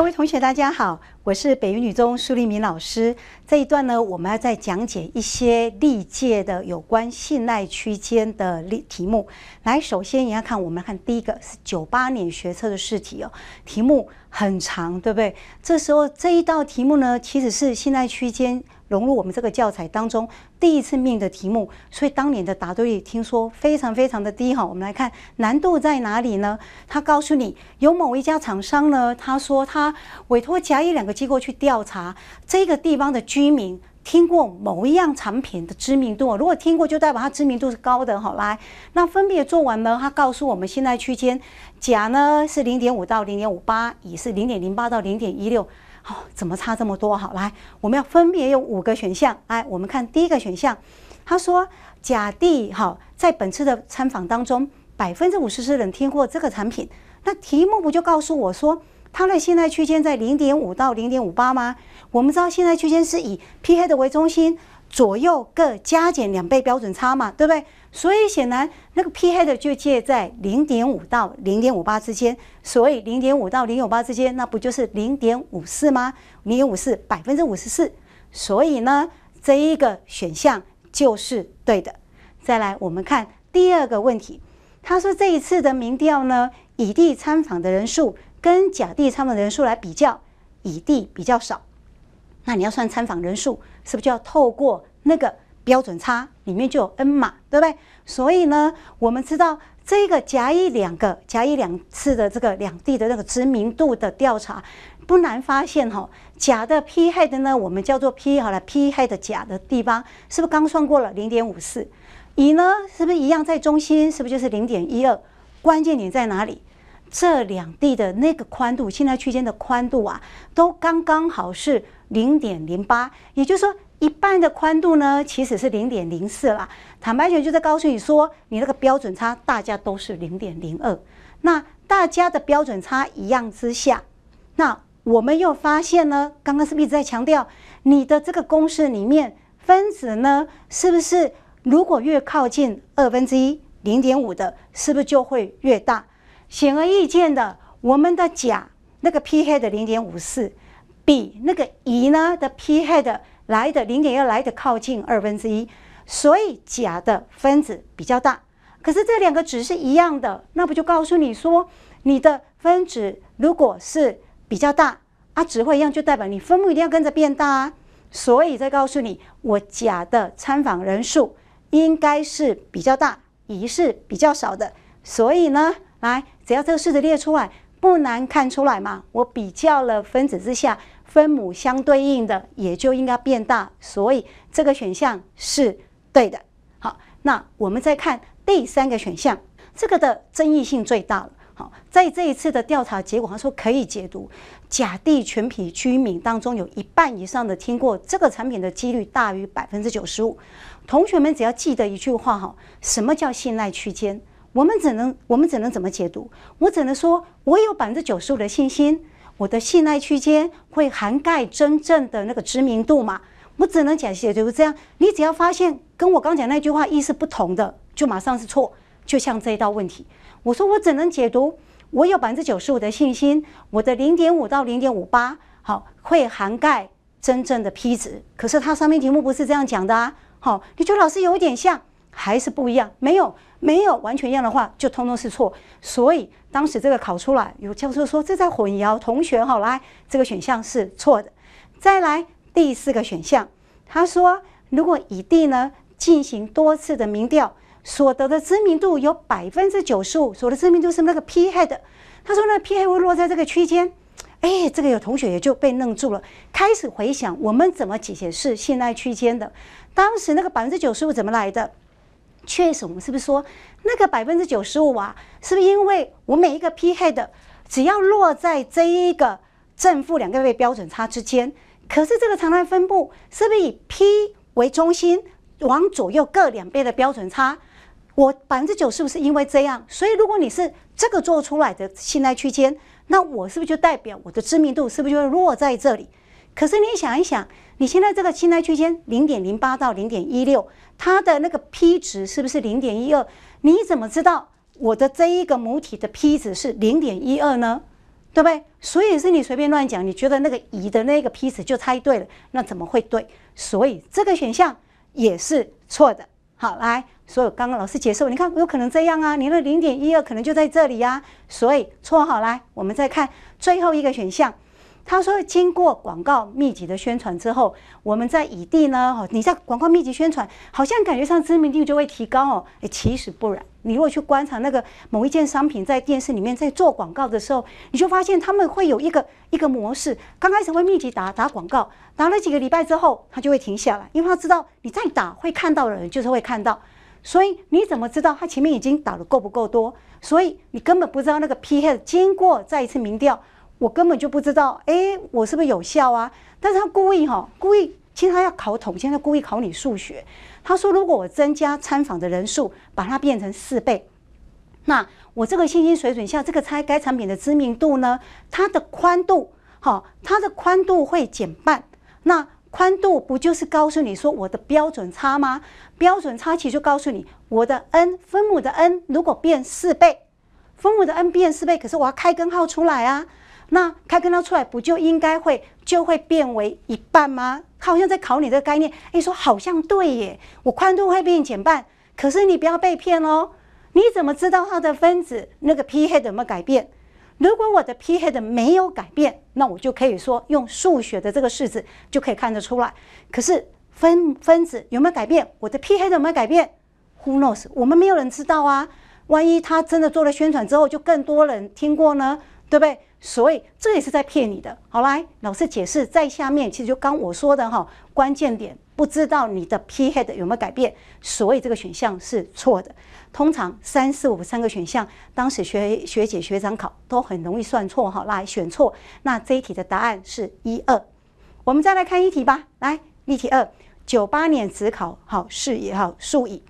各位同学，大家好。我是北语女中苏立梅老师。这一段呢，我们要再讲解一些历届的有关信赖区间的例题目。来，首先你要看，我们看第一个是九八年学测的试题哦，题目很长，对不对？这时候这一道题目呢，其实是信赖区间融入我们这个教材当中第一次命的题目，所以当年的答对率听说非常非常的低哈。我们来看难度在哪里呢？他告诉你有某一家厂商呢，他说他委托甲乙两个。机构去调查这个地方的居民听过某一样产品的知名度，如果听过就代表它知名度是高的。好，来，那分别做完呢，他告诉我们现在区间，甲呢是零点五到零点五八，乙是零点零八到零点一六。好，怎么差这么多？好，来，我们要分别用五个选项。哎，我们看第一个选项，他说甲地哈在本次的参访当中，百分之五十是人听过这个产品。那题目不就告诉我说？它的信赖区间在零点五到零点五八吗？我们知道信赖区间是以 P 黑的为中心，左右各加减两倍标准差嘛，对不对？所以显然那个 P 黑的就介在零点五到零点五八之间，所以零点五到零点五八之间，那不就是零点五四吗？零点五四百分之五十四，所以呢，这一个选项就是对的。再来，我们看第二个问题，他说这一次的民调呢，以地参访的人数。跟甲地参访人数来比较，乙地比较少，那你要算参访人数，是不是就要透过那个标准差里面就有 n 嘛，对不对？所以呢，我们知道这个甲乙两个甲乙两次的这个两地的那个知名度的调查，不难发现哈，甲的 p h a d 呢，我们叫做 p 好了，p h a d 甲的地方是不是刚算过了零点五四？乙呢，是不是一样在中心，是不是就是零点一二？关键点在哪里？这两地的那个宽度，现在区间的宽度啊，都刚刚好是零点零八，也就是说，一半的宽度呢，其实是零点零四啦。坦白讲，就在告诉你说，你那个标准差大家都是零点零二。那大家的标准差一样之下，那我们又发现呢，刚刚是一直在强调，你的这个公式里面，分子呢，是不是如果越靠近二分之一，零点五的，是不是就会越大？显而易见的，我们的甲那个 p h a 的零点五四，比那个乙呢的 p h a 来的零点幺来的靠近二分之一，所以甲的分子比较大。可是这两个值是一样的，那不就告诉你说你的分子如果是比较大啊，值会一样就代表你分母一定要跟着变大啊。所以再告诉你，我甲的参访人数应该是比较大，乙是比较少的。所以呢，来。只要这个式子列出来，不难看出来嘛？我比较了分子之下，分母相对应的，也就应该变大，所以这个选项是对的。好，那我们再看第三个选项，这个的争议性最大了。好，在这一次的调查结果，他说可以解读，甲地全体居民当中有一半以上的听过这个产品的几率大于百分之九十五。同学们只要记得一句话哈，什么叫信赖区间？我们只能，我们只能怎么解读？我只能说，我有百分之九十五的信心，我的信赖区间会涵盖真正的那个知名度嘛？我只能讲解读这样。你只要发现跟我刚讲那句话意思不同的，就马上是错。就像这一道问题，我说我只能解读，我有百分之九十五的信心，我的零点五到零点五八，好，会涵盖真正的 p 值。可是它上面题目不是这样讲的啊。好，你觉得老师有一点像？还是不一样，没有没有完全一样的话，就通通是错。所以当时这个考出来，有教授说这在混淆同学，好来，这个选项是错的。再来第四个选项，他说如果乙地呢进行多次的民调，所得的知名度有百分之九十五，所得知名度是那个 p h a d 他说呢 p h a d 会落在这个区间，哎，这个有同学也就被愣住了，开始回想我们怎么解释现在区间的，当时那个百分之九十五怎么来的？确实，我们是不是说那个百分之九十五啊？是不是因为我每一个 P a 的，只要落在这一个正负两个倍标准差之间？可是这个常态分布是不是以 P 为中心，往左右各两倍的标准差？我百分之九是不是因为这样？所以如果你是这个做出来的信赖区间，那我是不是就代表我的知名度是不是就落在这里？可是你想一想，你现在这个青赖区间零点零八到零点一六，它的那个 p 值是不是零点一二？你怎么知道我的这一个母体的 p 值是零点一二呢？对不对？所以是你随便乱讲，你觉得那个乙的那个 p 值就猜对了，那怎么会对？所以这个选项也是错的。好，来，所以刚刚老师解释，你看有可能这样啊，你的零点一二可能就在这里呀，所以错。好，来，我们再看最后一个选项。他说：“经过广告密集的宣传之后，我们在乙地呢，哦，你在广告密集宣传，好像感觉上知名度就会提高哦。其实不然，你如果去观察那个某一件商品在电视里面在做广告的时候，你就发现他们会有一个一个模式。刚开始会密集打打广告，打了几个礼拜之后，他就会停下来，因为他知道你再打会看到的人就是会看到。所以你怎么知道他前面已经打的够不够多？所以你根本不知道那个 head 经过再一次民调。”我根本就不知道，哎，我是不是有效啊？但是他故意哈，故意，其实他要考统，现在故意考你数学。他说，如果我增加参访的人数，把它变成四倍，那我这个信心水准下，这个猜该产品的知名度呢？它的宽度，好，它的宽度会减半。那宽度不就是告诉你说我的标准差吗？标准差其实告诉你我的 n 分母的 n 如果变四倍，分母的 n 变四倍，可是我要开根号出来啊。那开跟它出来不就应该会就会变为一半吗？他好像在考你这个概念。哎，说好像对耶，我宽度会变减半。可是你不要被骗哦。你怎么知道它的分子那个 pH 怎么改变？如果我的 pH 的没有改变，那我就可以说用数学的这个式子就可以看得出来。可是分分子有没有改变？我的 pH 怎么改变？Who knows？我们没有人知道啊。万一他真的做了宣传之后，就更多人听过呢，对不对？所以这也是在骗你的，好来，老师解释在下面，其实就刚我说的哈，关键点不知道你的 p head 有没有改变，所以这个选项是错的。通常三四五三个选项，当时学学姐学长考都很容易算错哈，来选错。那这一题的答案是一二。我们再来看一题吧，来，例题二，九八年只考好视也好数以，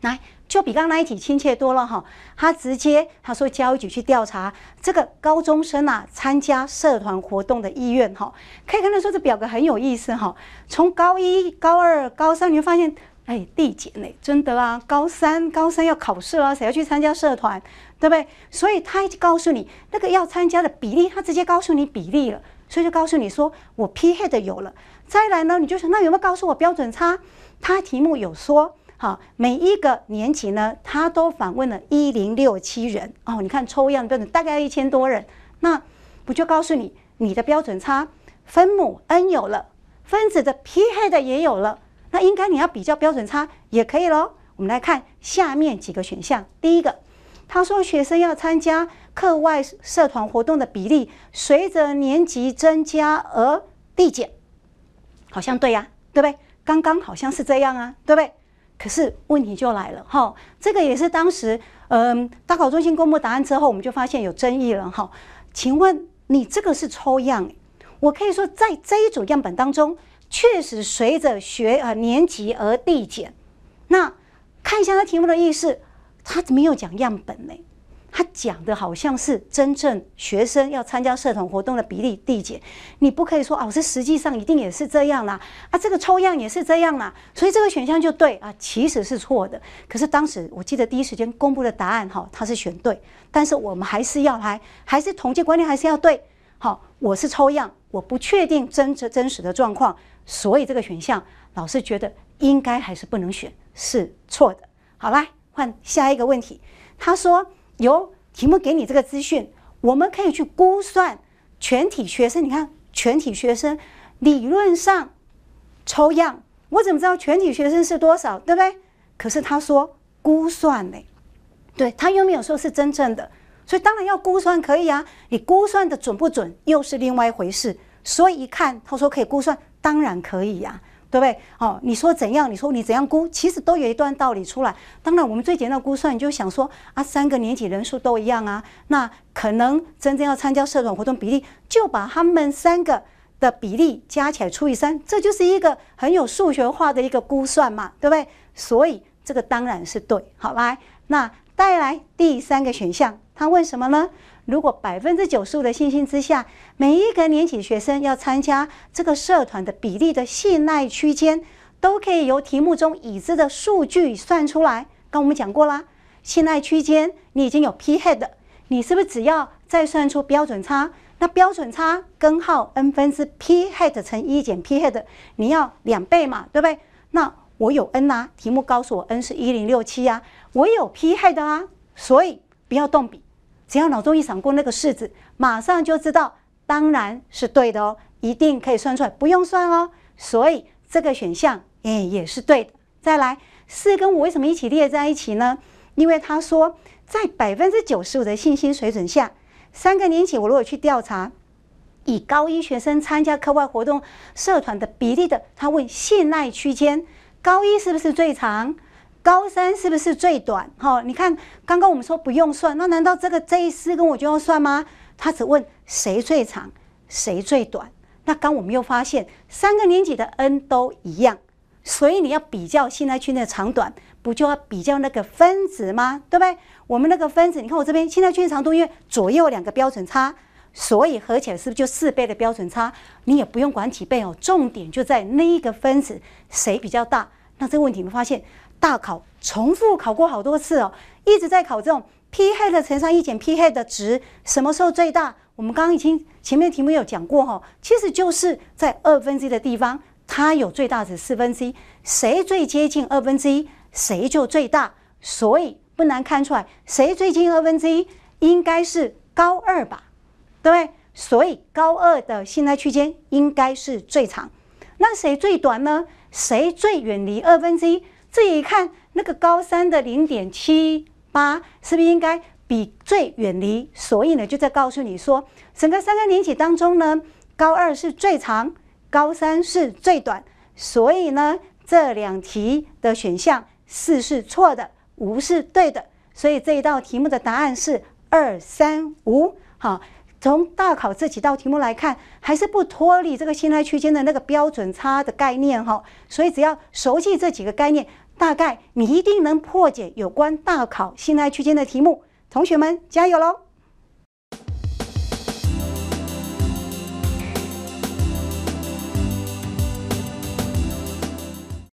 来。就比刚刚那一起亲切多了哈，他直接他说教育局去调查这个高中生啊参加社团活动的意愿哈，可以看到说这表格很有意思哈，从高一、高二、高三你会发现，哎递减嘞，真的啊，高三高三要考试了，谁要去参加社团，对不对？所以他已告诉你那个要参加的比例，他直接告诉你比例了，所以就告诉你说我 e a 的有了，再来呢你就想那有没有告诉我标准差？他题目有说。好，每一个年级呢，他都访问了一零六七人哦。你看抽样标准大概一千多人，那我就告诉你，你的标准差分母 n 有了，分子的 p h a 也有了，那应该你要比较标准差也可以喽。我们来看下面几个选项，第一个，他说学生要参加课外社团活动的比例随着年级增加而递减，好像对呀，对不对？刚刚好像是这样啊，对不对？可是问题就来了，哈，这个也是当时，嗯，大考中心公布答案之后，我们就发现有争议了，哈。请问你这个是抽样？我可以说，在这一组样本当中，确实随着学呃年级而递减。那看一下他题目的意思，他怎么又讲样本呢？他讲的好像是真正学生要参加社团活动的比例递减，你不可以说老师实际上一定也是这样啦啊，这个抽样也是这样啦，所以这个选项就对啊，其实是错的。可是当时我记得第一时间公布的答案哈，他是选对，但是我们还是要来，还是统计观念还是要对。好，我是抽样，我不确定真实真实的状况，所以这个选项老师觉得应该还是不能选，是错的。好来换下一个问题，他说。有题目给你这个资讯，我们可以去估算全体学生。你看，全体学生理论上抽样，我怎么知道全体学生是多少，对不对？可是他说估算呢，对他又没有说是真正的，所以当然要估算可以啊。你估算的准不准又是另外一回事。所以一看他说可以估算，当然可以呀。对不对？哦，你说怎样？你说你怎样估？其实都有一段道理出来。当然，我们最简单的估算，你就想说啊，三个年级人数都一样啊，那可能真正要参加社团活动比例，就把他们三个的比例加起来除以三，这就是一个很有数学化的一个估算嘛，对不对？所以这个当然是对。好，来那。带来第三个选项，他问什么呢？如果百分之九十五的信心之下，每一个年级学生要参加这个社团的比例的信赖区间，都可以由题目中已知的数据算出来。刚我们讲过啦，信赖区间你已经有 p h a d 你是不是只要再算出标准差？那标准差根号 n 分之 p h a d 乘一减 p h a d 你要两倍嘛，对不对？那我有 n 啊，题目告诉我 n 是一零六七呀，我有 p h a 的啊，所以不要动笔，只要脑中一闪过那个式子，马上就知道当然是对的哦，一定可以算出来，不用算哦。所以这个选项，哎，也是对的。再来四跟五为什么一起列在一起呢？因为他说在百分之九十五的信心水准下，三个年级我如果去调查，以高一学生参加课外活动社团的比例的，他问信赖区间。高一是不是最长？高三是不是最短？哈，你看，刚刚我们说不用算，那难道这个这一式跟我就要算吗？他只问谁最长，谁最短。那刚我们又发现三个年级的 n 都一样，所以你要比较现在区的长短，不就要比较那个分子吗？对不对？我们那个分子，你看我这边现在区间长度，因为左右两个标准差。所以合起来是不是就四倍的标准差？你也不用管几倍哦，重点就在那一个分子谁比较大。那这个问题你们发现，大考重复考过好多次哦，一直在考这种 P head 乘上一减 P head 的值什么时候最大？我们刚刚已经前面题目有讲过哈，其实就是在二分之一的地方，它有最大值四分之一。谁最接近二分之一，谁就最大。所以不难看出来，谁最近二分之一，应该是高二吧。对不对？所以高二的信赖区间应该是最长，那谁最短呢？谁最远离二分之一？自己看那个高三的零点七八，是不是应该比最远离？所以呢，就在告诉你说，整个三个年级当中呢，高二是最长，高三是最短。所以呢，这两题的选项四是错的，五是对的。所以这一道题目的答案是二三五，好。从大考这几道题目来看，还是不脱离这个信赖区间的那个标准差的概念哈，所以只要熟悉这几个概念，大概你一定能破解有关大考信赖区间的题目。同学们，加油喽！